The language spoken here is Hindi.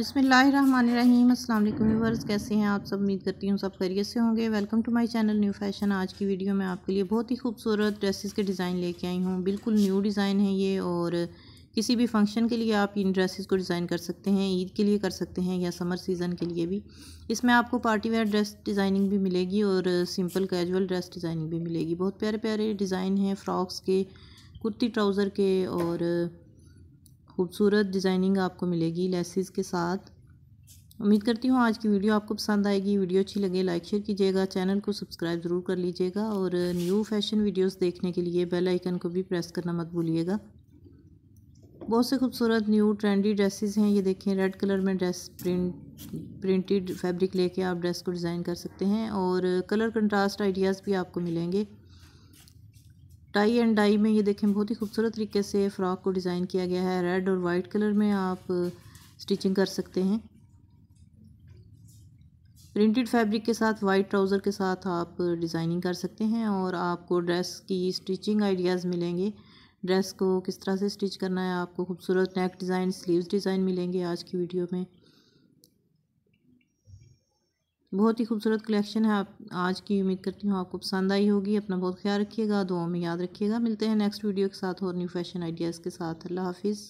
बिसमीम अल्लाम व्यूवर्स कैसे हैं आप सब उम्मीद करती हूँ सब खैरियत से होंगे welcome to my channel new fashion आज की वीडियो में आपके लिए बहुत ही खूबसूरत ड्रेसेस के डिज़ाइन लेके आई हूँ बिल्कुल न्यू डिज़ाइन है ये और किसी भी फंक्शन के लिए आप इन ड्रेसेस को डिज़ाइन कर सकते हैं ईद के लिए कर सकते हैं या समर सीज़न के लिए भी इसमें आपको पार्टी वेयर ड्रेस डिज़ाइनिंग भी मिलेगी और सिंपल कैजल ड्रेस डिज़ाइनिंग भी मिलेगी बहुत प्यारे प्यारे डिज़ाइन हैं फ्रॉक्स के कुर्ती ट्राउज़र के और खूबसूरत डिज़ाइनिंग आपको मिलेगी लेसिस के साथ उम्मीद करती हूँ आज की वीडियो आपको पसंद आएगी वीडियो अच्छी लगे लाइक शेयर कीजिएगा चैनल को सब्सक्राइब ज़रूर कर लीजिएगा और न्यू फैशन वीडियोस देखने के लिए बेल आइकन को भी प्रेस करना मत भूलिएगा बहुत से खूबसूरत न्यू ट्रेंडी ड्रेसेस हैं ये देखें रेड कलर में ड्रेस प्रिंट प्रिंटेड फैब्रिक लेके आप ड्रेस को डिज़ाइन कर सकते हैं और कलर कंट्रास्ट आइडियाज़ भी आपको मिलेंगे टाई एंड डाई में ये देखें बहुत ही खूबसूरत तरीके से फ़्रॉक को डिज़ाइन किया गया है रेड और वाइट कलर में आप स्टिचिंग कर सकते हैं प्रिंटेड फैब्रिक के साथ वाइट ट्राउज़र के साथ आप डिज़ाइनिंग कर सकते हैं और आपको ड्रेस की स्टिचिंग आइडियाज़ मिलेंगे ड्रेस को किस तरह से स्टिच करना है आपको खूबसूरत नेक डिज़ाइन स्लीव्स डिज़ाइन मिलेंगे आज की वीडियो में बहुत ही खूबसूरत कलेक्शन है आप आज की उम्मीद करती हूँ आपको पसंद आई होगी अपना बहुत ख्याल रखिएगा दुआओं में याद रखिएगा मिलते हैं नेक्स्ट वीडियो के साथ और न्यू फैशन आइडियाज़ के साथ अल्लाह हाफिज़